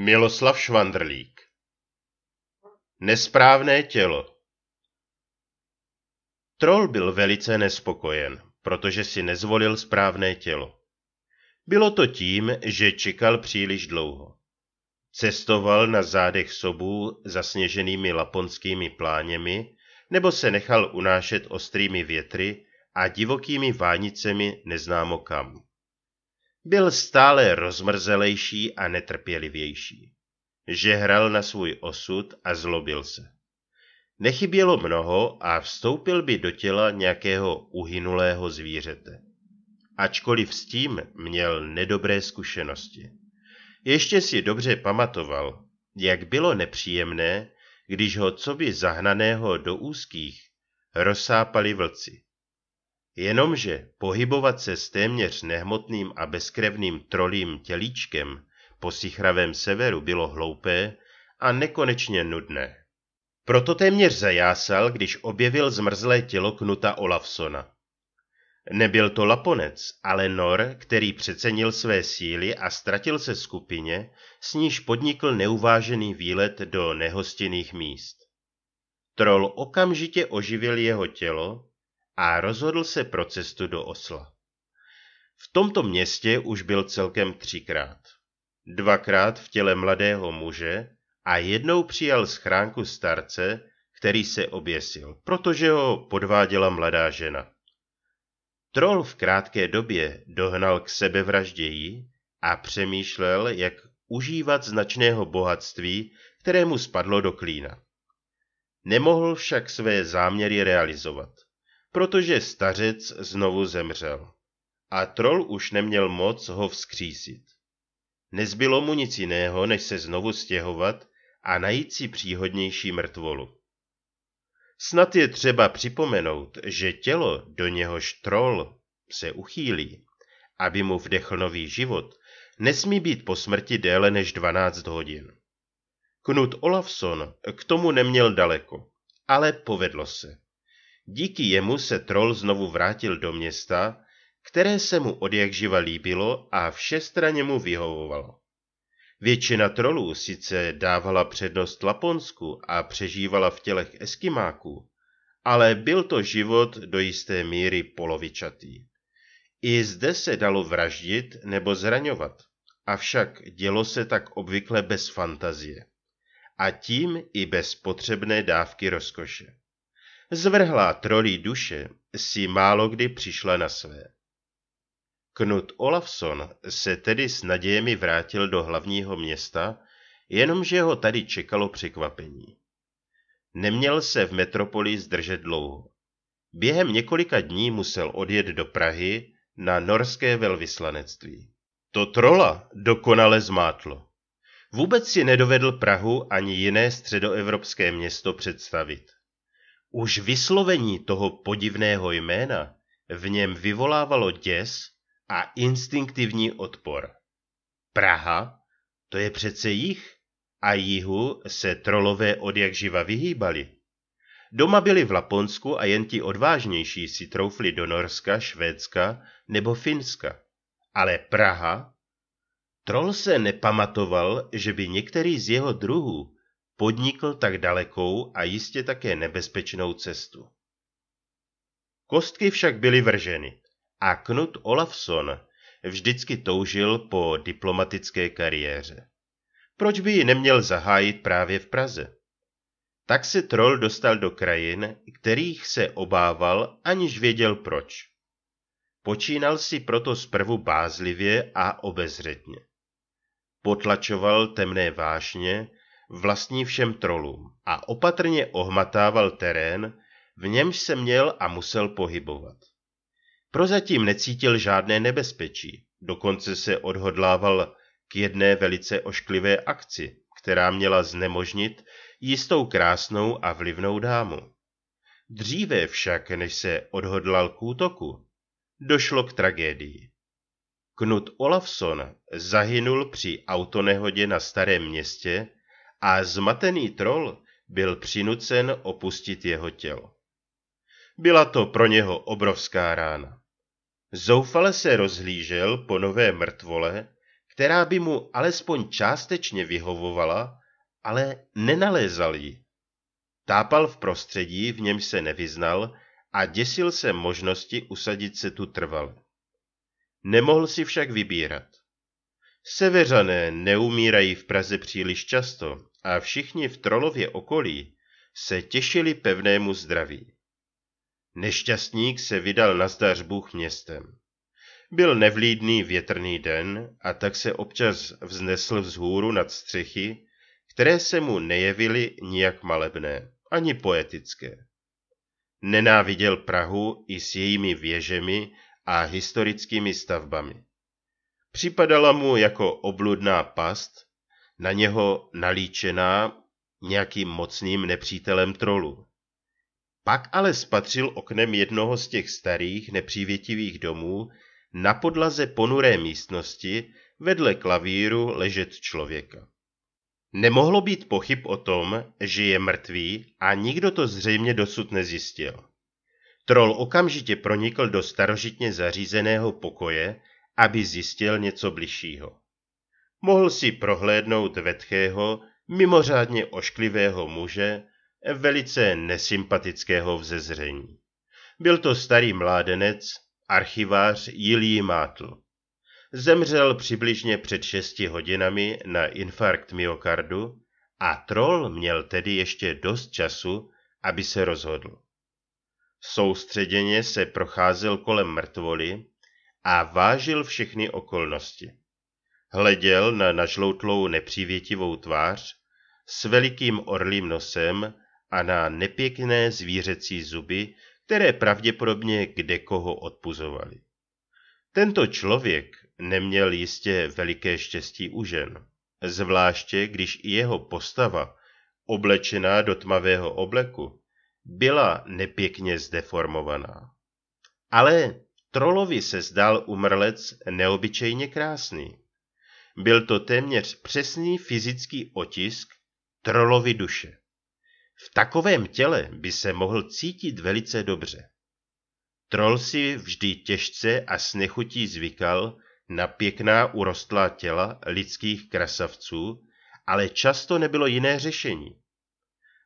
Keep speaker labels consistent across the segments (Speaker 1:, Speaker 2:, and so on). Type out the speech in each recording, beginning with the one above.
Speaker 1: Miloslav Švandrlík Nesprávné tělo Troll byl velice nespokojen, protože si nezvolil správné tělo. Bylo to tím, že čekal příliš dlouho. Cestoval na zádech sobů zasněženými laponskými pláněmi nebo se nechal unášet ostrými větry a divokými vánicemi neznámo kam byl stále rozmrzelejší a netrpělivější. Že hral na svůj osud a zlobil se. Nechybělo mnoho a vstoupil by do těla nějakého uhynulého zvířete. Ačkoliv s tím měl nedobré zkušenosti. Ještě si dobře pamatoval, jak bylo nepříjemné, když ho coby zahnaného do úzkých rozsápali vlci. Jenomže pohybovat se s téměř nehmotným a bezkrevným trolím tělíčkem po sichravém severu bylo hloupé a nekonečně nudné. Proto téměř zajásal, když objevil zmrzlé tělo Knuta Olafsona. Nebyl to Laponec, ale Nor, který přecenil své síly a ztratil se skupině, s níž podnikl neuvážený výlet do nehostinných míst. Troll okamžitě oživil jeho tělo a rozhodl se pro cestu do Osla. V tomto městě už byl celkem třikrát. Dvakrát v těle mladého muže a jednou přijal schránku starce, který se oběsil, protože ho podváděla mladá žena. Troll v krátké době dohnal k sebevražději a přemýšlel, jak užívat značného bohatství, které mu spadlo do klína. Nemohl však své záměry realizovat – protože stařec znovu zemřel a trol už neměl moc ho vzkřísit. Nezbylo mu nic jiného, než se znovu stěhovat a najít si příhodnější mrtvolu. Snad je třeba připomenout, že tělo, do něhož trol se uchýlí, aby mu vdechl nový život, nesmí být po smrti déle než 12 hodin. Knut Olafson k tomu neměl daleko, ale povedlo se. Díky jemu se troll znovu vrátil do města, které se mu odjakživa líbilo a všestranně mu vyhovovalo. Většina trolů sice dávala přednost Laponsku a přežívala v tělech Eskimáků, ale byl to život do jisté míry polovičatý. I zde se dalo vraždit nebo zraňovat, avšak dělo se tak obvykle bez fantazie a tím i bez potřebné dávky rozkoše zvrhlá trolí duše si málo kdy přišla na své. Knut Olafson se tedy s nadějemi vrátil do hlavního města, jenomže ho tady čekalo překvapení. Neměl se v metropoli zdržet dlouho. Během několika dní musel odjet do Prahy na norské velvyslanectví. To trola dokonale zmátlo. Vůbec si nedovedl Prahu ani jiné středoevropské město představit. Už vyslovení toho podivného jména v něm vyvolávalo děs a instinktivní odpor. Praha, to je přece jich, a jihu se trolové od jak živa vyhýbali. Doma byli v Laponsku a jen ti odvážnější si troufli do Norska, Švédska nebo Finska. Ale Praha? Troll se nepamatoval, že by některý z jeho druhů podnikl tak dalekou a jistě také nebezpečnou cestu. Kostky však byly vrženy a Knut Olafson vždycky toužil po diplomatické kariéře. Proč by ji neměl zahájit právě v Praze? Tak se troll dostal do krajin, kterých se obával, aniž věděl proč. Počínal si proto zprvu bázlivě a obezřetně. Potlačoval temné vášně, vlastní všem trolům a opatrně ohmatával terén, v němž se měl a musel pohybovat. Prozatím necítil žádné nebezpečí, dokonce se odhodlával k jedné velice ošklivé akci, která měla znemožnit jistou krásnou a vlivnou dámu. Dříve však, než se odhodlal k útoku, došlo k tragédii. Knut Olafson zahynul při autonehodě na starém městě a zmatený trol byl přinucen opustit jeho tělo. Byla to pro něho obrovská rána. Zoufale se rozhlížel po nové mrtvole, která by mu alespoň částečně vyhovovala, ale nenalézal ji. Tápal v prostředí, v něm se nevyznal a děsil se možnosti usadit se tu trvale. Nemohl si však vybírat. Seveřané neumírají v Praze příliš často a všichni v trolově okolí se těšili pevnému zdraví. Nešťastník se vydal na zdař Bůh městem. Byl nevlídný větrný den a tak se občas vznesl vzhůru nad střechy, které se mu nejevily nijak malebné, ani poetické. Nenáviděl Prahu i s jejími věžemi a historickými stavbami. Připadala mu jako obludná past, na něho nalíčená nějakým mocným nepřítelem trolu. Pak ale spatřil oknem jednoho z těch starých, nepřívětivých domů na podlaze ponuré místnosti vedle klavíru ležet člověka. Nemohlo být pochyb o tom, že je mrtvý a nikdo to zřejmě dosud nezjistil. Troll okamžitě pronikl do starožitně zařízeného pokoje, aby zjistil něco bližšího mohl si prohlédnout vetchého, mimořádně ošklivého muže, velice nesympatického vzezření. Byl to starý mládenec, archivář Jilí Mátl. Zemřel přibližně před šesti hodinami na infarkt myokardu a troll měl tedy ještě dost času, aby se rozhodl. Soustředěně se procházel kolem mrtvoly a vážil všechny okolnosti. Hleděl na nažloutlou nepřívětivou tvář s velikým orlým nosem a na nepěkné zvířecí zuby, které pravděpodobně kde koho odpuzovali. Tento člověk neměl jistě veliké štěstí u žen, zvláště když i jeho postava, oblečená do tmavého obleku, byla nepěkně zdeformovaná. Ale trolovi se zdal umrlec neobyčejně krásný. Byl to téměř přesný fyzický otisk trolovy duše. V takovém těle by se mohl cítit velice dobře. Trol si vždy těžce a s nechutí zvykal na pěkná urostlá těla lidských krasavců, ale často nebylo jiné řešení.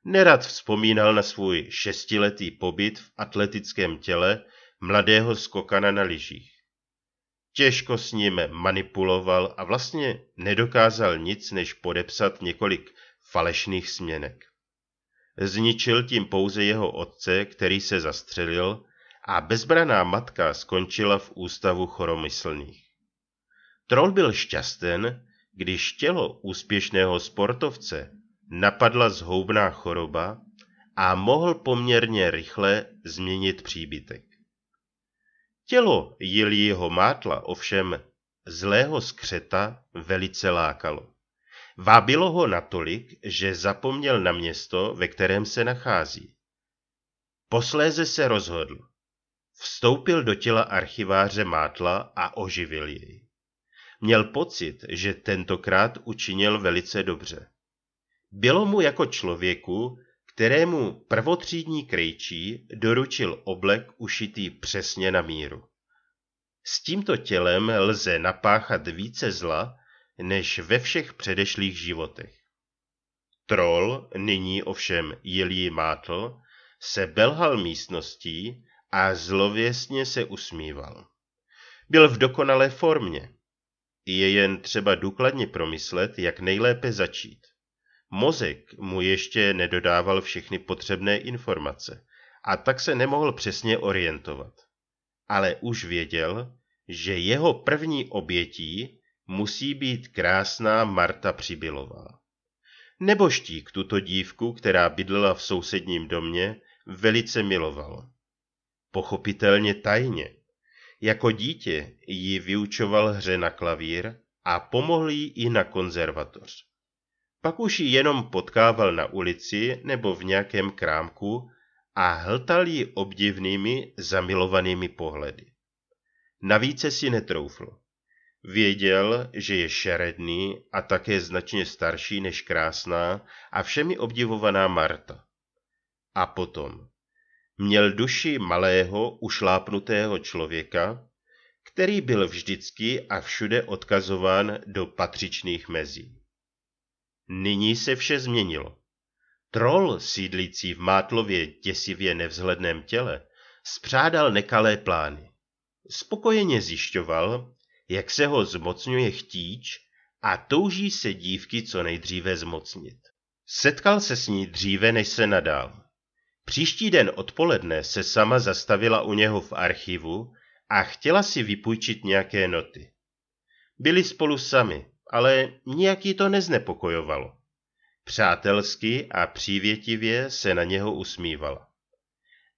Speaker 1: Nerad vzpomínal na svůj šestiletý pobyt v atletickém těle mladého skokana na lyžích těžko s ním manipuloval a vlastně nedokázal nic než podepsat několik falešných směnek. Zničil tím pouze jeho otce, který se zastřelil, a bezbraná matka skončila v ústavu choromyslných. Troll byl šťasten, když tělo úspěšného sportovce napadla zhoubná choroba a mohl poměrně rychle změnit příbytek. Tělo Jiljího mátla ovšem zlého skřeta velice lákalo. Vábilo ho natolik, že zapomněl na město, ve kterém se nachází. Posléze se rozhodl. Vstoupil do těla archiváře Mátla a oživil jej. Měl pocit, že tentokrát učinil velice dobře. Bylo mu jako člověku, kterému prvotřídní krejčí doručil oblek ušitý přesně na míru. S tímto tělem lze napáchat více zla, než ve všech předešlých životech. Troll, nyní ovšem Jilí mátl, se belhal místností a zlověsně se usmíval. Byl v dokonalé formě. Je jen třeba důkladně promyslet, jak nejlépe začít. Mozek mu ještě nedodával všechny potřebné informace a tak se nemohl přesně orientovat. Ale už věděl, že jeho první obětí musí být krásná Marta Přibylová. Neboštík tuto dívku, která bydlela v sousedním domě, velice miloval. Pochopitelně tajně. Jako dítě ji vyučoval hře na klavír a pomohl jí i na konzervatoř. Pak už ji jenom potkával na ulici nebo v nějakém krámku a hltal ji obdivnými, zamilovanými pohledy. Navíc si netroufl. Věděl, že je šeredný a také značně starší než krásná a všemi obdivovaná Marta. A potom. Měl duši malého, ušlápnutého člověka, který byl vždycky a všude odkazován do patřičných mezí. Nyní se vše změnilo. Troll sídlící v Mátlově děsivě nevzhledném těle spřádal nekalé plány. Spokojeně zjišťoval, jak se ho zmocňuje chtíč a touží se dívky co nejdříve zmocnit. Setkal se s ní dříve, než se nadál. Příští den odpoledne se sama zastavila u něho v archivu a chtěla si vypůjčit nějaké noty. Byli spolu sami ale nijak ji to neznepokojovalo. Přátelsky a přívětivě se na něho usmívala.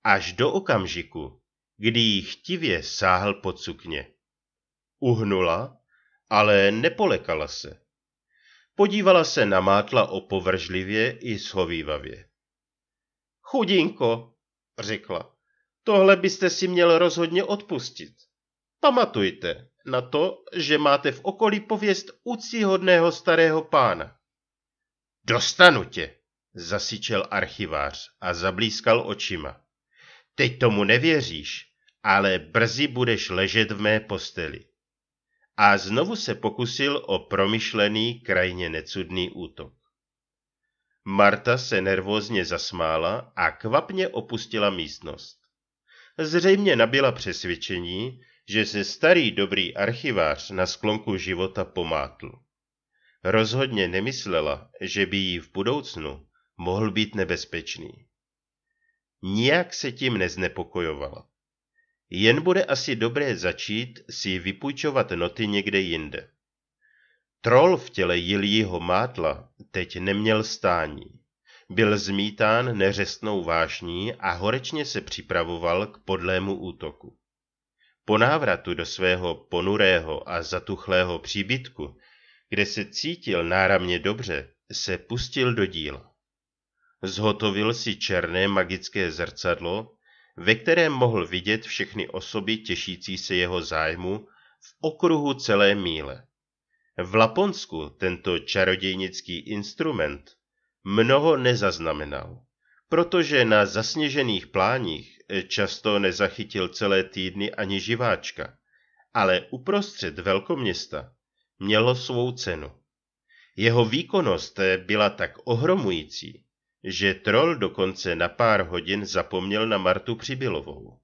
Speaker 1: Až do okamžiku, kdy jí chtivě sáhl pod sukně. Uhnula, ale nepolekala se. Podívala se na mátla opovržlivě i schovývavě. Chudinko, řekla, tohle byste si měl rozhodně odpustit. Pamatujte, na to, že máte v okolí pověst úcíhodného starého pána. Dostanu tě, zasičel archivář a zablízkal očima. Teď tomu nevěříš, ale brzy budeš ležet v mé posteli. A znovu se pokusil o promyšlený, krajně necudný útok. Marta se nervózně zasmála a kvapně opustila místnost. Zřejmě nabila přesvědčení, že se starý dobrý archivář na sklonku života pomátl. Rozhodně nemyslela, že by jí v budoucnu mohl být nebezpečný. Nijak se tím neznepokojovala. Jen bude asi dobré začít si vypůjčovat noty někde jinde. Troll v těle Jiljího mátla teď neměl stání. Byl zmítán neřestnou vášní a horečně se připravoval k podlému útoku. Po návratu do svého ponurého a zatuchlého příbytku, kde se cítil náramně dobře, se pustil do díla. Zhotovil si černé magické zrcadlo, ve kterém mohl vidět všechny osoby těšící se jeho zájmu v okruhu celé míle. V Laponsku tento čarodějnický instrument mnoho nezaznamenal, protože na zasněžených pláních často nezachytil celé týdny ani živáčka, ale uprostřed velkoměsta mělo svou cenu. Jeho výkonnost byla tak ohromující, že troll dokonce na pár hodin zapomněl na Martu Přibylovou.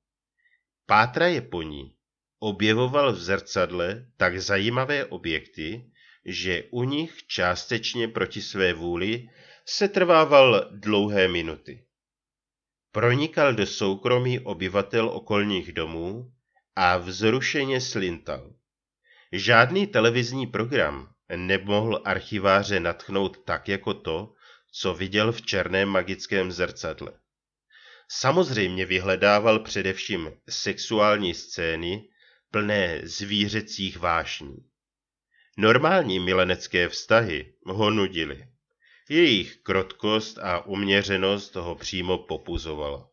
Speaker 1: Pátra je po ní objevoval v zrcadle tak zajímavé objekty, že u nich částečně proti své vůli se trvával dlouhé minuty pronikal do soukromí obyvatel okolních domů a vzrušeně slintal. Žádný televizní program nemohl archiváře natchnout tak jako to, co viděl v černém magickém zrcadle. Samozřejmě vyhledával především sexuální scény plné zvířecích vášní. Normální milenecké vztahy ho nudily. Jejich krotkost a uměřenost ho přímo popuzovala.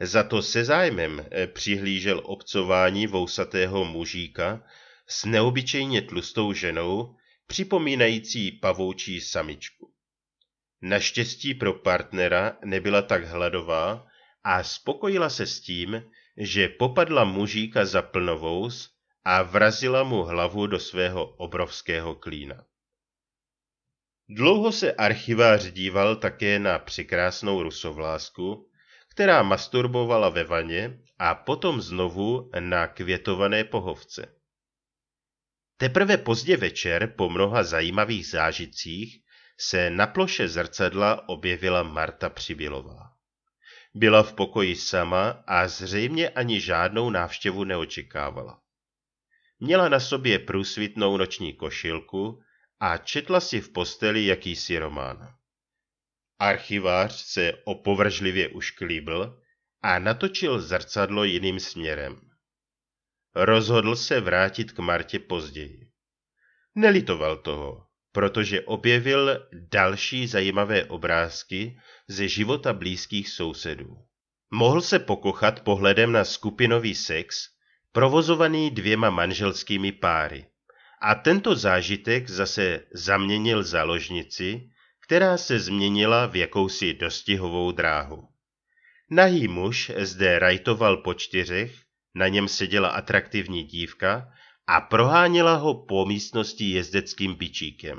Speaker 1: Za to se zájmem eh, přihlížel obcování vousatého mužíka s neobyčejně tlustou ženou, připomínající pavoučí samičku. Naštěstí pro partnera nebyla tak hladová a spokojila se s tím, že popadla mužíka za plnovous a vrazila mu hlavu do svého obrovského klína. Dlouho se archivář díval také na překrásnou rusovlásku, která masturbovala ve vaně a potom znovu na květované pohovce. Teprve pozdě večer po mnoha zajímavých zážitcích se na ploše zrcadla objevila Marta Přibilová. Byla v pokoji sama a zřejmě ani žádnou návštěvu neočekávala. Měla na sobě průsvitnou noční košilku, a četla si v posteli jakýsi román. Archivář se opovržlivě ušklíbl a natočil zrcadlo jiným směrem. Rozhodl se vrátit k Martě později. Nelitoval toho, protože objevil další zajímavé obrázky ze života blízkých sousedů. Mohl se pokochat pohledem na skupinový sex, provozovaný dvěma manželskými páry. A tento zážitek zase zaměnil záložnici, která se změnila v jakousi dostihovou dráhu. Nahý muž zde rajtoval po čtyřech, na něm seděla atraktivní dívka a proháněla ho po místnosti jezdeckým bičíkem.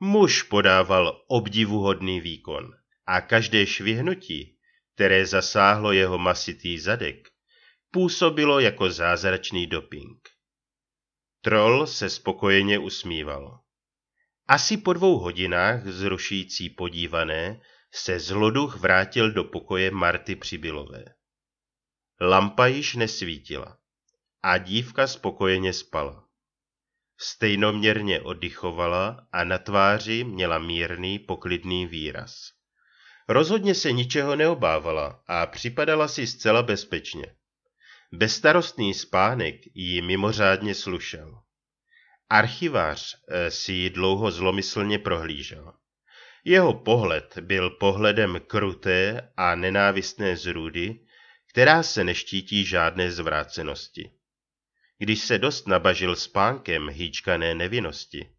Speaker 1: Muž podával obdivuhodný výkon a každé švihnutí, které zasáhlo jeho masitý zadek, působilo jako zázračný doping. Troll se spokojeně usmíval. Asi po dvou hodinách zrušící podívané se zloduch vrátil do pokoje Marty Přibilové. Lampa již nesvítila a dívka spokojeně spala. Stejnoměrně oddychovala a na tváři měla mírný poklidný výraz. Rozhodně se ničeho neobávala a připadala si zcela bezpečně. Bezstarostný spánek jí mimořádně slušel. Archivář eh, si ji dlouho zlomyslně prohlížel. Jeho pohled byl pohledem kruté a nenávistné zrůdy, která se neštítí žádné zvrácenosti. Když se dost nabažil spánkem hýčkané nevinnosti,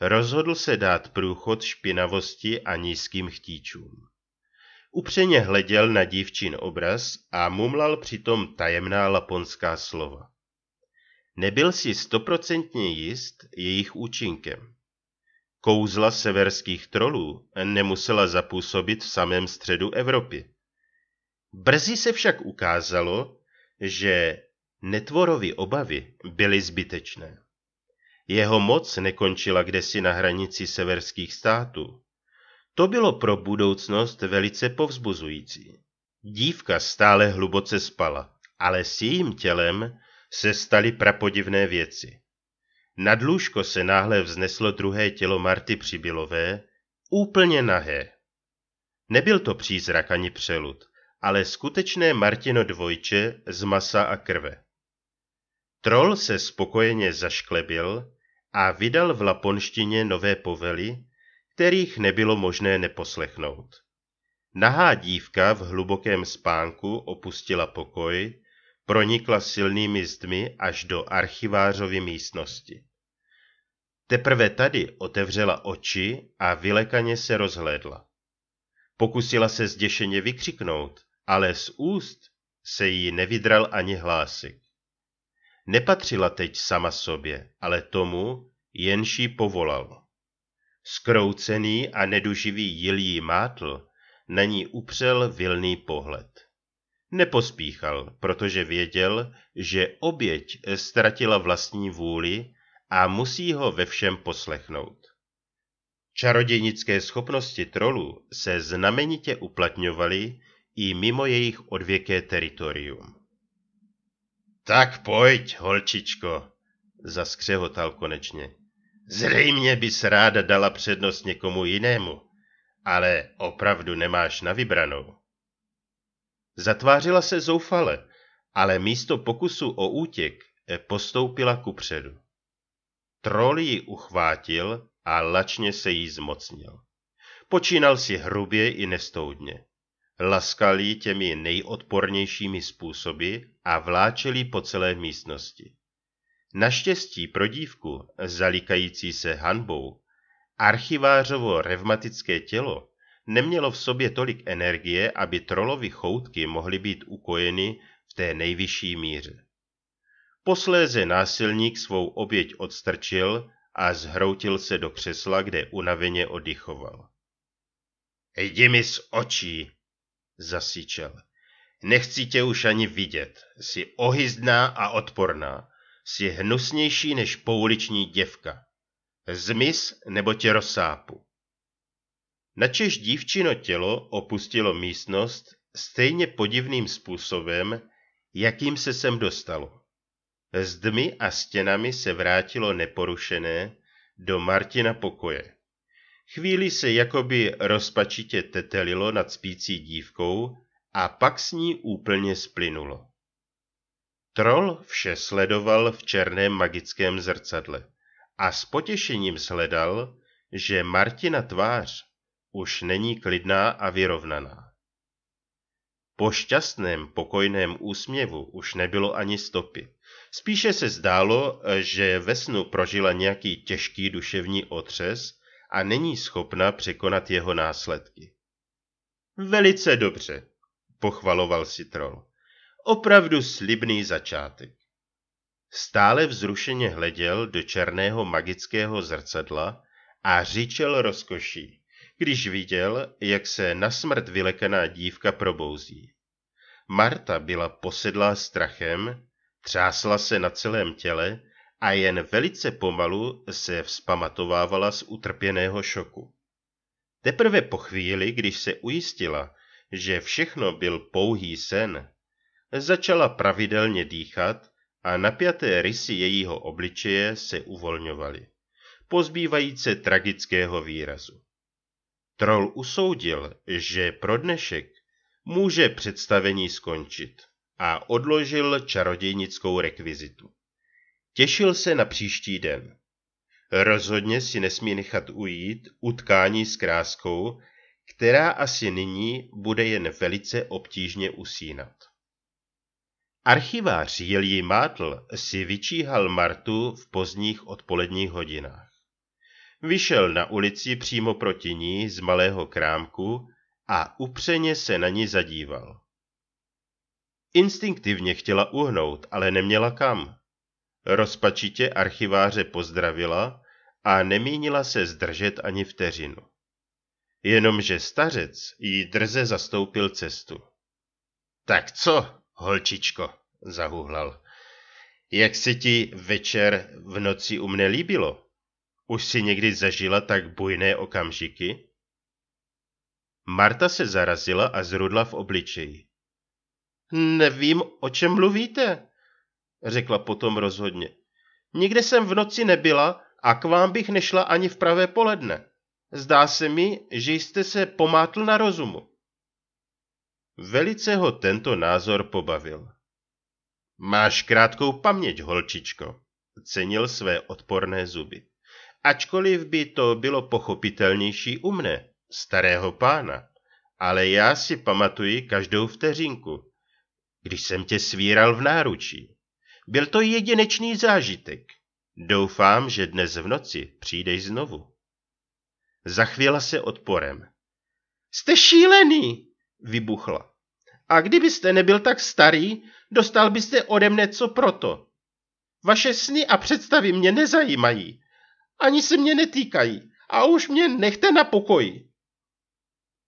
Speaker 1: rozhodl se dát průchod špinavosti a nízkým chtíčům upřeně hleděl na dívčin obraz a mumlal přitom tajemná laponská slova. Nebyl si stoprocentně jist jejich účinkem. Kouzla severských trolů nemusela zapůsobit v samém středu Evropy. Brzy se však ukázalo, že netvorovi obavy byly zbytečné. Jeho moc nekončila kdesi na hranici severských států. To bylo pro budoucnost velice povzbuzující. Dívka stále hluboce spala, ale s jejím tělem se staly prapodivné věci. Nad lůžko se náhle vzneslo druhé tělo Marty Přibilové, úplně nahé. Nebyl to přízrak ani přelud, ale skutečné Martino dvojče z masa a krve. Troll se spokojeně zašklebil a vydal v laponštině nové povely, kterých nebylo možné neposlechnout. Nahá dívka v hlubokém spánku opustila pokoj, pronikla silnými zdmi až do archivářovy místnosti. Teprve tady otevřela oči a vylekaně se rozhlédla. Pokusila se zděšeně vykřiknout, ale z úst se jí nevydral ani hlásek. Nepatřila teď sama sobě, ale tomu, jenší povolalo. povolal. Skroucený a neduživý jilí mátl na ní upřel vilný pohled. Nepospíchal, protože věděl, že oběť ztratila vlastní vůli a musí ho ve všem poslechnout. Čarodějnické schopnosti trolů se znamenitě uplatňovaly i mimo jejich odvěké teritorium. Tak pojď, holčičko, zaskřehotal konečně. Zřejmě bys ráda dala přednost někomu jinému, ale opravdu nemáš na vybranou. Zatvářila se zoufale, ale místo pokusu o útěk postoupila kupředu. Troll ji uchvátil a lačně se jí zmocnil. Počínal si hrubě i nestoudně. Laskal ji těmi nejodpornějšími způsoby a vláčel ji po celé místnosti. Naštěstí pro dívku, zalikající se hanbou, archivářovo revmatické tělo nemělo v sobě tolik energie, aby trolovy choutky mohly být ukojeny v té nejvyšší míře. Posléze násilník svou oběť odstrčil a zhroutil se do křesla, kde unaveně oddychoval. Jdi mi z očí, zasíčel. Nechci tě už ani vidět, jsi ohyzdná a odporná si hnusnější než pouliční děvka. Zmiz nebo tě rozsápu. Načež dívčino tělo opustilo místnost stejně podivným způsobem, jakým se sem dostalo. S dmy a stěnami se vrátilo neporušené do Martina pokoje. Chvíli se jakoby rozpačitě tetelilo nad spící dívkou a pak s ní úplně splynulo. Troll vše sledoval v černém magickém zrcadle a s potěšením sledal, že Martina tvář už není klidná a vyrovnaná. Po šťastném pokojném úsměvu už nebylo ani stopy. Spíše se zdálo, že ve snu prožila nějaký těžký duševní otřes a není schopna překonat jeho následky. Velice dobře, pochvaloval si troll. Opravdu slibný začátek. Stále vzrušeně hleděl do černého magického zrcadla a řičel rozkoší, když viděl, jak se na smrt vylekaná dívka probouzí. Marta byla posedlá strachem, třásla se na celém těle a jen velice pomalu se vzpamatovávala z utrpěného šoku. Teprve po chvíli, když se ujistila, že všechno byl pouhý sen, Začala pravidelně dýchat a napjaté rysy jejího obličeje se uvolňovaly, pozbývajíce tragického výrazu. Troll usoudil, že pro dnešek může představení skončit a odložil čarodějnickou rekvizitu. Těšil se na příští den. Rozhodně si nesmí nechat ujít utkání s kráskou, která asi nyní bude jen velice obtížně usínat. Archivář Jelí Mátl si vyčíhal Martu v pozdních odpoledních hodinách. Vyšel na ulici přímo proti ní z malého krámku a upřeně se na ní zadíval. Instinktivně chtěla uhnout, ale neměla kam. Rozpačitě archiváře pozdravila a nemínila se zdržet ani vteřinu. Jenomže stařec jí drze zastoupil cestu. Tak co, Holčičko, zahuhlal. Jak se ti večer v noci u mne líbilo? Už si někdy zažila tak bujné okamžiky? Marta se zarazila a zrudla v obličeji. Nevím, o čem mluvíte, řekla potom rozhodně. Nikde jsem v noci nebyla a k vám bych nešla ani v pravé poledne. Zdá se mi, že jste se pomátl na rozumu. Velice ho tento názor pobavil. Máš krátkou paměť, holčičko, cenil své odporné zuby. Ačkoliv by to bylo pochopitelnější u mne, starého pána, ale já si pamatuji každou vteřinku, když jsem tě svíral v náručí. Byl to jedinečný zážitek. Doufám, že dnes v noci přijdeš znovu. Zachvěla se odporem. Jste šílený, vybuchla. A kdybyste nebyl tak starý, dostal byste ode mne co proto. Vaše sny a představy mě nezajímají. Ani se mě netýkají. A už mě nechte na pokoji.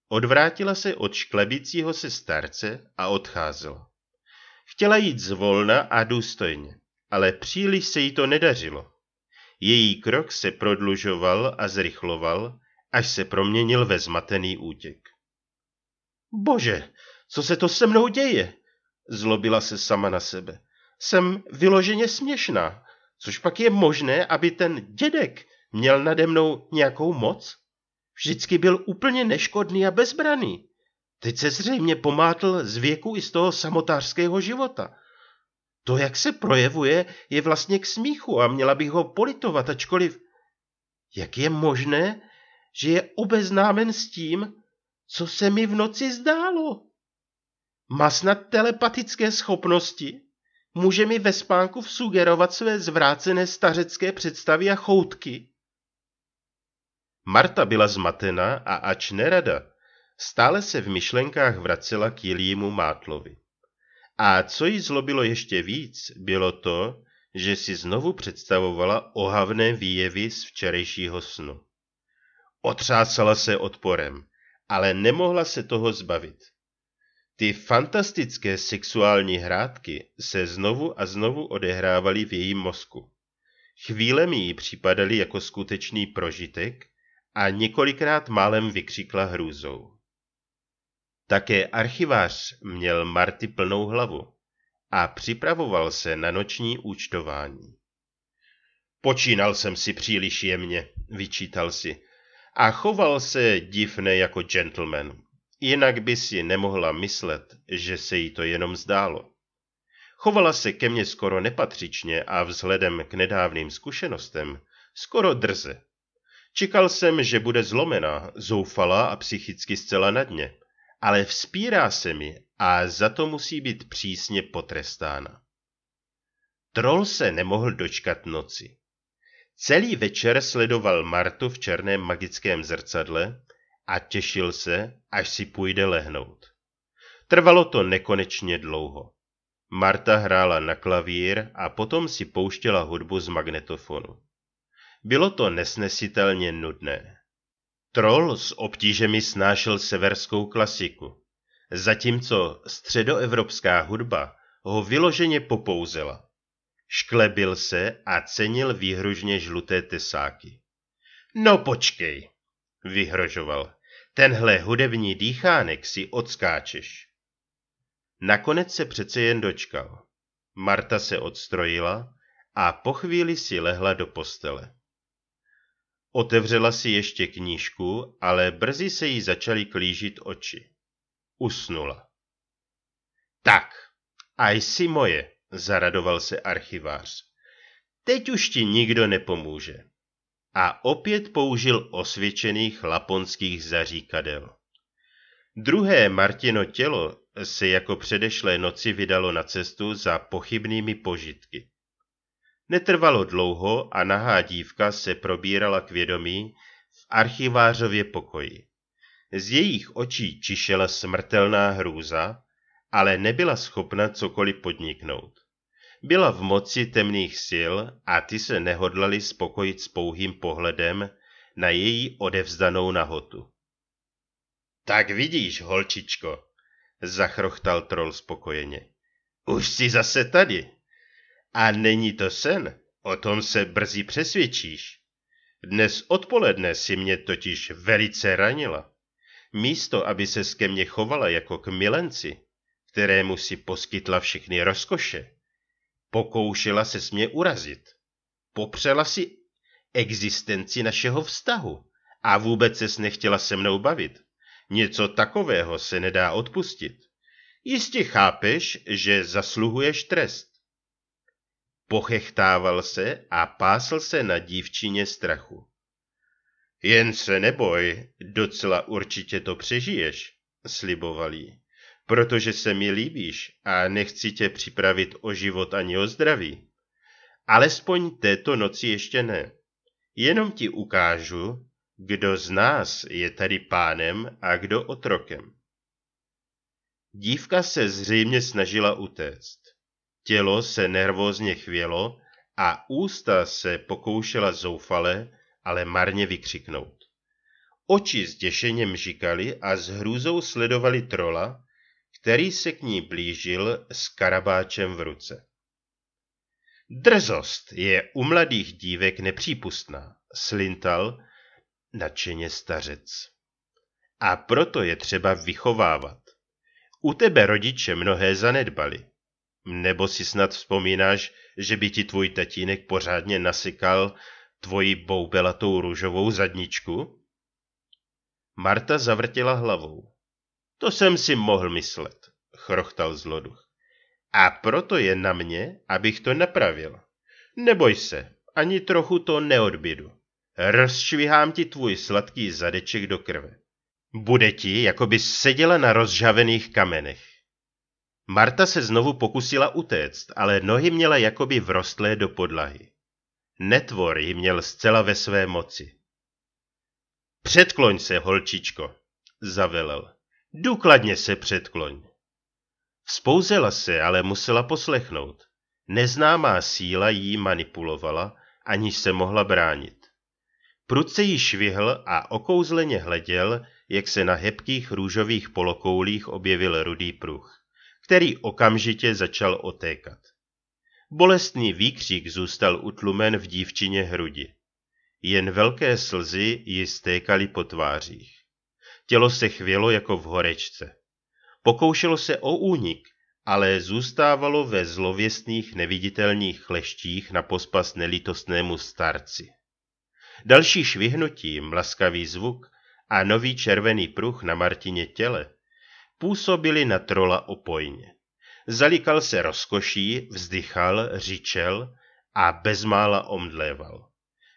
Speaker 1: Odvrátila se od šklebícího se starce a odcházela. Chtěla jít zvolna a důstojně, ale příliš se jí to nedařilo. Její krok se prodlužoval a zrychloval, až se proměnil ve zmatený útěk. Bože, co se to se mnou děje? Zlobila se sama na sebe. Jsem vyloženě směšná. Což pak je možné, aby ten dědek měl nade mnou nějakou moc? Vždycky byl úplně neškodný a bezbraný. Teď se zřejmě pomátl z věku i z toho samotářského života. To, jak se projevuje, je vlastně k smíchu a měla bych ho politovat, ačkoliv... Jak je možné, že je obeznámen s tím, co se mi v noci zdálo? Má snad telepatické schopnosti? Může mi ve spánku vsugerovat své zvrácené stařecké představy a choutky? Marta byla zmatená a ač nerada, stále se v myšlenkách vracela k Jilímu Mátlovi. A co jí zlobilo ještě víc, bylo to, že si znovu představovala ohavné výjevy z včerejšího snu. Otřásala se odporem, ale nemohla se toho zbavit. Ty fantastické sexuální hrádky se znovu a znovu odehrávaly v jejím mozku. mi ji připadaly jako skutečný prožitek a několikrát málem vykřikla hrůzou. Také archivář měl Marty plnou hlavu a připravoval se na noční účtování. Počínal jsem si příliš jemně, vyčítal si, a choval se divne jako gentleman. Jinak by si nemohla myslet, že se jí to jenom zdálo. Chovala se ke mně skoro nepatřičně a vzhledem k nedávným zkušenostem skoro drze. Čekal jsem, že bude zlomená, zoufalá a psychicky zcela na dně, ale vzpírá se mi a za to musí být přísně potrestána. Troll se nemohl dočkat noci. Celý večer sledoval Martu v černém magickém zrcadle a těšil se, až si půjde lehnout. Trvalo to nekonečně dlouho. Marta hrála na klavír a potom si pouštěla hudbu z magnetofonu. Bylo to nesnesitelně nudné. Troll s obtížemi snášel severskou klasiku, zatímco středoevropská hudba ho vyloženě popouzela. Šklebil se a cenil výhružně žluté tesáky. No počkej, vyhrožoval. Tenhle hudební dýchánek si odskáčeš. Nakonec se přece jen dočkal. Marta se odstrojila a po chvíli si lehla do postele. Otevřela si ještě knížku, ale brzy se jí začaly klížit oči. Usnula. Tak, a jsi moje, zaradoval se archivář. Teď už ti nikdo nepomůže a opět použil osvědčených laponských zaříkadel. Druhé Martino tělo se jako předešlé noci vydalo na cestu za pochybnými požitky. Netrvalo dlouho a nahá dívka se probírala k vědomí v archivářově pokoji. Z jejich očí čišela smrtelná hrůza, ale nebyla schopna cokoliv podniknout byla v moci temných sil a ty se nehodlali spokojit s pouhým pohledem na její odevzdanou nahotu. Tak vidíš, holčičko, zachrochtal troll spokojeně. Už jsi zase tady. A není to sen, o tom se brzy přesvědčíš. Dnes odpoledne si mě totiž velice ranila. Místo, aby se ke mně chovala jako k milenci, kterému si poskytla všechny rozkoše, Pokoušela se smě urazit. Popřela si existenci našeho vztahu a vůbec se nechtěla se mnou bavit. Něco takového se nedá odpustit. Jistě chápeš, že zasluhuješ trest. Pochechtával se a pásl se na dívčině strachu. Jen se neboj, docela určitě to přežiješ, sliboval jí protože se mi líbíš a nechci tě připravit o život ani o zdraví. Alespoň této noci ještě ne. Jenom ti ukážu, kdo z nás je tady pánem a kdo otrokem. Dívka se zřejmě snažila utéct. Tělo se nervózně chvělo a ústa se pokoušela zoufale, ale marně vykřiknout. Oči zděšeně mžikaly a s hrůzou sledovali trola, který se k ní blížil s karabáčem v ruce. Drzost je u mladých dívek nepřípustná, slintal nadšeně stařec. A proto je třeba vychovávat. U tebe rodiče mnohé zanedbali. Nebo si snad vzpomínáš, že by ti tvůj tatínek pořádně nasykal tvoji boubelatou růžovou zadničku? Marta zavrtila hlavou. To jsem si mohl myslet, chrochtal zloduch. A proto je na mě, abych to napravil. Neboj se, ani trochu to neodbědu. Rozšvihám ti tvůj sladký zadeček do krve. Bude ti, jako bys seděla na rozžavených kamenech. Marta se znovu pokusila utéct, ale nohy měla jakoby vrostlé do podlahy. Netvor ji měl zcela ve své moci. Předkloň se, holčičko, zavelel. Důkladně se předkloň. Vzpouzela se, ale musela poslechnout. Neznámá síla jí manipulovala, aniž se mohla bránit. Prudce ji švihl a okouzleně hleděl, jak se na hebkých růžových polokoulích objevil rudý pruh, který okamžitě začal otékat. Bolestný výkřík zůstal utlumen v dívčině hrudi. Jen velké slzy ji stékaly po tvářích. Tělo se chvělo jako v horečce. Pokoušelo se o únik, ale zůstávalo ve zlověstných neviditelných chleštích na pospas nelitostnému starci. Další švihnutí, mlaskavý zvuk a nový červený pruh na Martině těle působili na trola opojně. Zalikal se rozkoší, vzdychal, říčel a bezmála omdléval.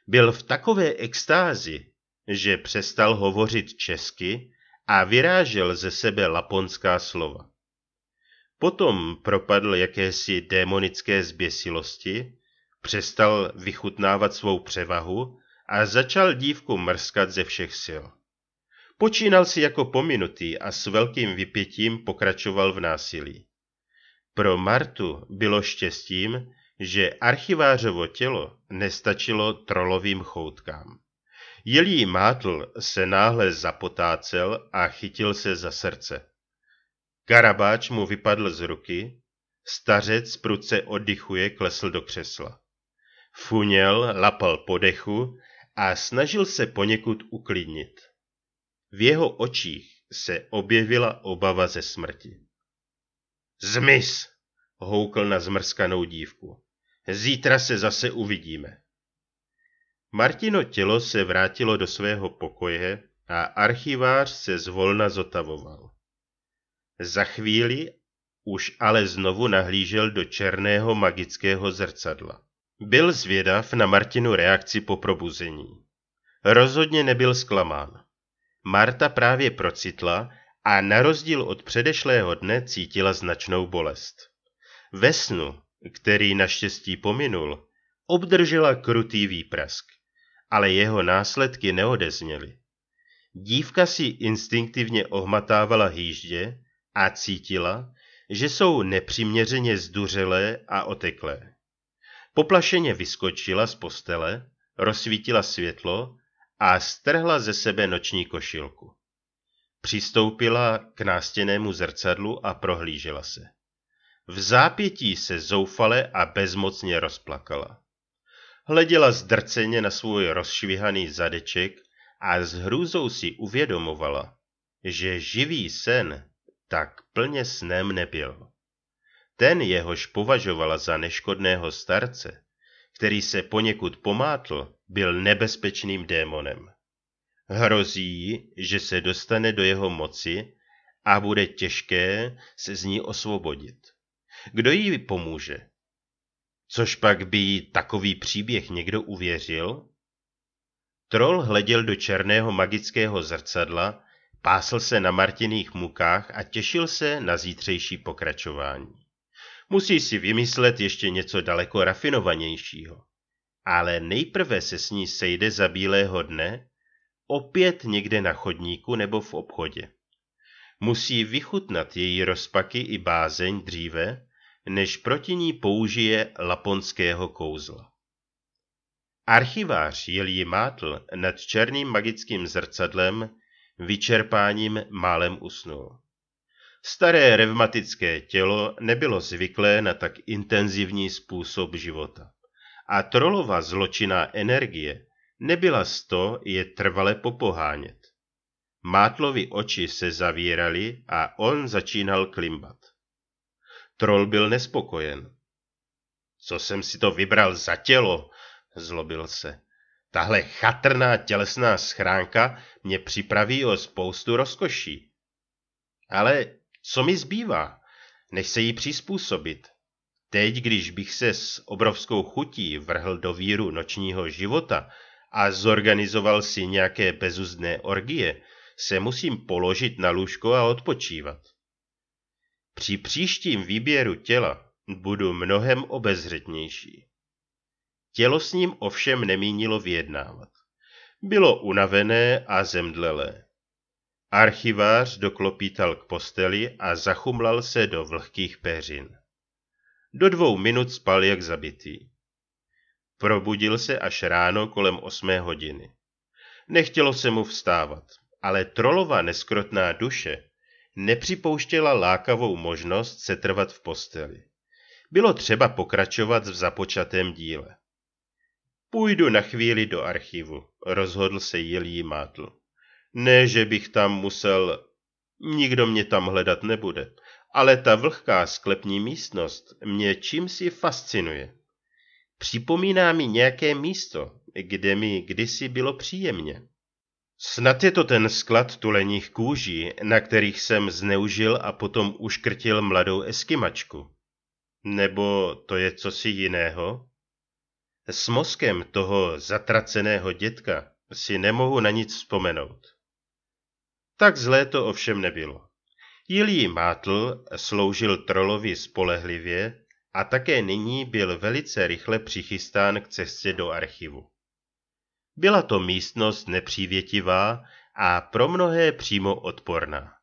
Speaker 1: Byl v takové extázi, že přestal hovořit česky a vyrážel ze sebe laponská slova. Potom propadl jakési démonické zběsilosti, přestal vychutnávat svou převahu a začal dívku mrskat ze všech sil. Počínal si jako pominutý a s velkým vypětím pokračoval v násilí. Pro Martu bylo štěstím, že archivářovo tělo nestačilo trolovým choutkám. Jelí mátl se náhle zapotácel a chytil se za srdce. Karabáč mu vypadl z ruky, stařec pruce oddychuje klesl do křesla. Funěl lapal po dechu a snažil se poněkud uklidnit. V jeho očích se objevila obava ze smrti. Zmiz! houkl na zmrskanou dívku. Zítra se zase uvidíme. Martino tělo se vrátilo do svého pokoje a archivář se zvolna zotavoval. Za chvíli už ale znovu nahlížel do černého magického zrcadla. Byl zvědav na Martinu reakci po probuzení. Rozhodně nebyl zklamán. Marta právě procitla a na rozdíl od předešlého dne cítila značnou bolest. Ve snu, který naštěstí pominul, obdržela krutý výprask ale jeho následky neodezněly. Dívka si instinktivně ohmatávala hýždě a cítila, že jsou nepřiměřeně zduřelé a oteklé. Poplašeně vyskočila z postele, rozsvítila světlo a strhla ze sebe noční košilku. Přistoupila k nástěnému zrcadlu a prohlížela se. V zápětí se zoufale a bezmocně rozplakala hleděla zdrceně na svůj rozšvihaný zadeček a s hrůzou si uvědomovala, že živý sen tak plně snem nebyl. Ten jehož považovala za neškodného starce, který se poněkud pomátl, byl nebezpečným démonem. Hrozí že se dostane do jeho moci a bude těžké se z ní osvobodit. Kdo jí pomůže? Což pak by takový příběh někdo uvěřil? Troll hleděl do černého magického zrcadla, pásl se na Martiných mukách a těšil se na zítřejší pokračování. Musí si vymyslet ještě něco daleko rafinovanějšího. Ale nejprve se s ní sejde za bílého dne, opět někde na chodníku nebo v obchodě. Musí vychutnat její rozpaky i bázeň dříve, než proti ní použije laponského kouzla. Archivář Jilji Mátl nad černým magickým zrcadlem vyčerpáním málem usnul. Staré revmatické tělo nebylo zvyklé na tak intenzivní způsob života. A trolova zločinná energie nebyla z to je trvale popohánět. Mátlovi oči se zavíraly a on začínal klimbat. Troll byl nespokojen. Co jsem si to vybral za tělo? Zlobil se. Tahle chatrná tělesná schránka mě připraví o spoustu rozkoší. Ale co mi zbývá, než se jí přizpůsobit? Teď, když bych se s obrovskou chutí vrhl do víru nočního života a zorganizoval si nějaké bezuzdné orgie, se musím položit na lůžko a odpočívat. Při příštím výběru těla budu mnohem obezřetnější. Tělo s ním ovšem nemínilo vyjednávat. Bylo unavené a zemdlelé. Archivář doklopítal k posteli a zachumlal se do vlhkých peřin. Do dvou minut spal jak zabitý. Probudil se až ráno kolem osmé hodiny. Nechtělo se mu vstávat, ale trolova neskrotná duše nepřipouštěla lákavou možnost setrvat v posteli. Bylo třeba pokračovat v započatém díle. Půjdu na chvíli do archivu, rozhodl se Jilí Mátl. Ne, že bych tam musel... Nikdo mě tam hledat nebude, ale ta vlhká sklepní místnost mě čím si fascinuje. Připomíná mi nějaké místo, kde mi kdysi bylo příjemně. Snad je to ten sklad tuleních kůží, na kterých jsem zneužil a potom uškrtil mladou eskimačku. Nebo to je cosi jiného? S mozkem toho zatraceného dětka si nemohu na nic vzpomenout. Tak zlé to ovšem nebylo. Jilí Mátl sloužil trolovi spolehlivě a také nyní byl velice rychle přichystán k cestě do archivu. Byla to místnost nepřívětivá a pro mnohé přímo odporná.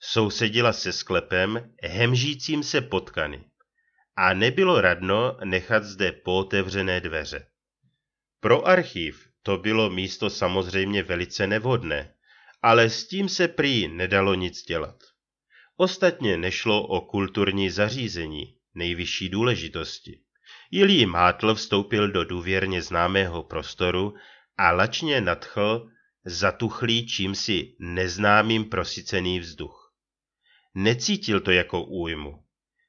Speaker 1: Sousedila se sklepem, hemžícím se potkany. A nebylo radno nechat zde pootevřené dveře. Pro archív to bylo místo samozřejmě velice nevhodné, ale s tím se prý nedalo nic dělat. Ostatně nešlo o kulturní zařízení nejvyšší důležitosti. Jilí Mátl vstoupil do důvěrně známého prostoru a lačně nadchl zatuchlý čímsi neznámým prosicený vzduch. Necítil to jako újmu.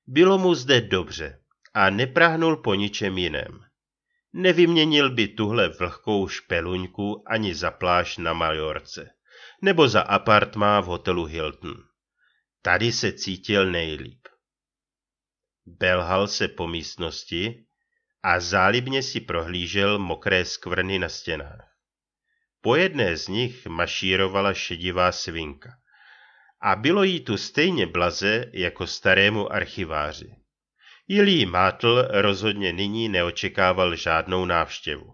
Speaker 1: Bylo mu zde dobře a neprahnul po ničem jiném. Nevyměnil by tuhle vlhkou špeluňku ani za pláž na Majorce nebo za apartmá v hotelu Hilton. Tady se cítil nejlíp. Belhal se po místnosti a zálibně si prohlížel mokré skvrny na stěnách. Po jedné z nich mašírovala šedivá svinka. A bylo jí tu stejně blaze jako starému archiváři. Jilí Mátl rozhodně nyní neočekával žádnou návštěvu.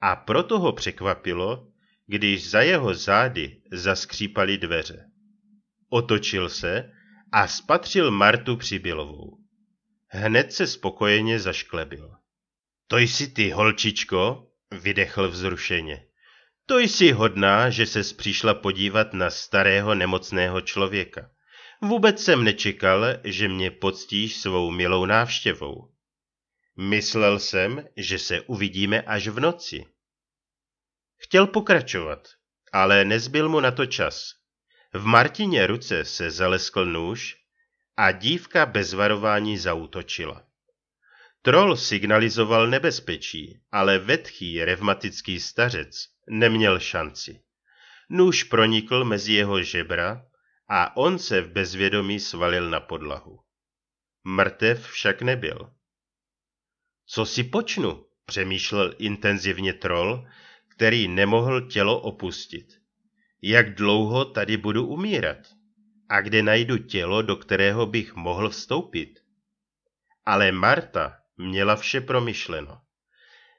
Speaker 1: A proto ho překvapilo, když za jeho zády zaskřípali dveře. Otočil se a spatřil Martu Přibylovou. Hned se spokojeně zašklebil. To jsi ty, holčičko, vydechl vzrušeně. To jsi hodná, že ses přišla podívat na starého nemocného člověka. Vůbec jsem nečekal, že mě poctíš svou milou návštěvou. Myslel jsem, že se uvidíme až v noci. Chtěl pokračovat, ale nezbyl mu na to čas. V Martině ruce se zaleskl nůž a dívka bez varování zautočila. Troll signalizoval nebezpečí, ale vetchý revmatický stařec neměl šanci. Nůž pronikl mezi jeho žebra a on se v bezvědomí svalil na podlahu. Mrtev však nebyl. Co si počnu, přemýšlel intenzivně troll, který nemohl tělo opustit. Jak dlouho tady budu umírat? A kde najdu tělo, do kterého bych mohl vstoupit? Ale Marta, Měla vše promyšleno.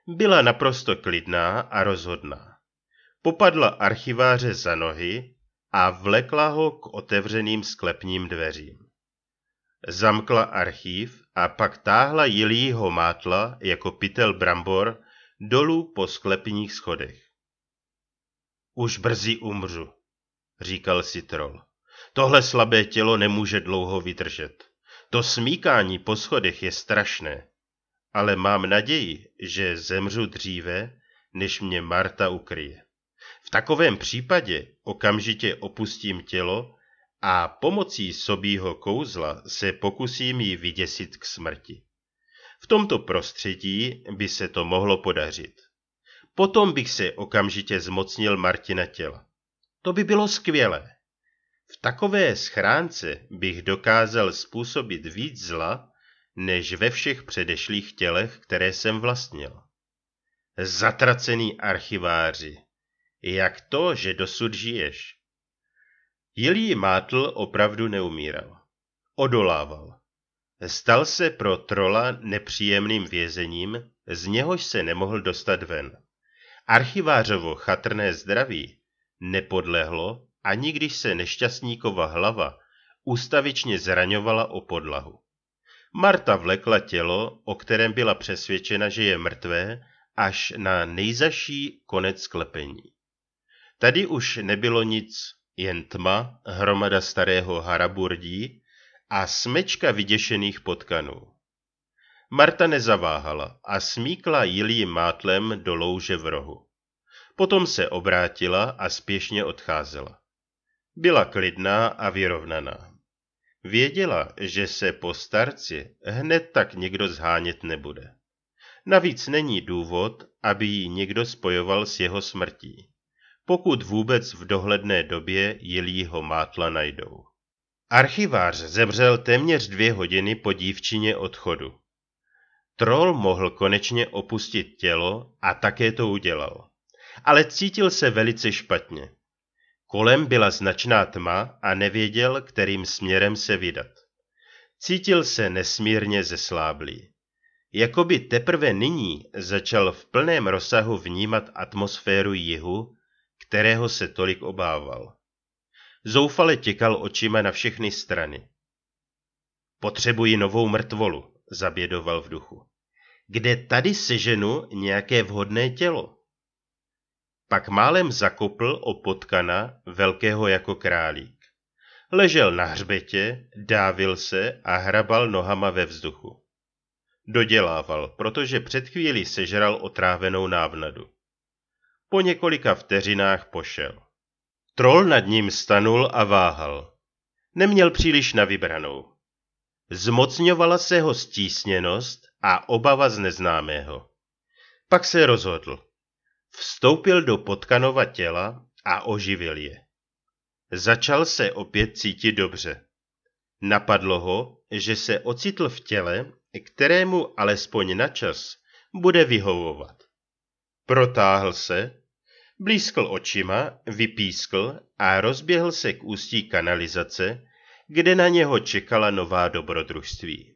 Speaker 1: Byla naprosto klidná a rozhodná. Popadla archiváře za nohy a vlekla ho k otevřeným sklepním dveřím. Zamkla archív a pak táhla jilího mátla jako pytel brambor dolů po sklepních schodech. Už brzy umřu, říkal si troll. Tohle slabé tělo nemůže dlouho vydržet. To smíkání po schodech je strašné ale mám naději, že zemřu dříve, než mě Marta ukryje. V takovém případě okamžitě opustím tělo a pomocí sobího kouzla se pokusím ji vyděsit k smrti. V tomto prostředí by se to mohlo podařit. Potom bych se okamžitě zmocnil Martina těla. To by bylo skvělé. V takové schránce bych dokázal způsobit víc zla, než ve všech předešlých tělech, které jsem vlastnil. Zatracený archiváři, jak to, že dosud žiješ? Jilí Mátl opravdu neumíral. Odolával. Stal se pro trola nepříjemným vězením, z něhož se nemohl dostat ven. Archivářovo chatrné zdraví nepodlehlo, ani když se nešťastníkova hlava ustavičně zraňovala o podlahu. Marta vlekla tělo, o kterém byla přesvědčena, že je mrtvé, až na nejzaší konec klepení. Tady už nebylo nic, jen tma, hromada starého haraburdí a smečka vyděšených potkanů. Marta nezaváhala a smíkla jilím mátlem do louže v rohu. Potom se obrátila a spěšně odcházela. Byla klidná a vyrovnaná. Věděla, že se po starci hned tak někdo zhánět nebude. Navíc není důvod, aby ji někdo spojoval s jeho smrtí, pokud vůbec v dohledné době jelího mátla najdou. Archivář zemřel téměř dvě hodiny po dívčině odchodu. Troll mohl konečně opustit tělo a také to udělal. Ale cítil se velice špatně. Kolem byla značná tma a nevěděl, kterým směrem se vydat. Cítil se nesmírně zesláblý. Jakoby teprve nyní začal v plném rozsahu vnímat atmosféru jihu, kterého se tolik obával. Zoufale těkal očima na všechny strany. Potřebuji novou mrtvolu, zabědoval v duchu. Kde tady seženu nějaké vhodné tělo? Pak málem zakopl o potkana, velkého jako králík. Ležel na hřbetě, dávil se a hrabal nohama ve vzduchu. Dodělával, protože před chvílí sežral otrávenou návnadu. Po několika vteřinách pošel. Troll nad ním stanul a váhal. Neměl příliš na vybranou. Zmocňovala se ho stísněnost a obava z neznámého. Pak se rozhodl. Vstoupil do potkanova těla a oživil je. Začal se opět cítit dobře. Napadlo ho, že se ocitl v těle, kterému alespoň na čas bude vyhovovat. Protáhl se, blízkl očima, vypískl a rozběhl se k ústí kanalizace, kde na něho čekala nová dobrodružství.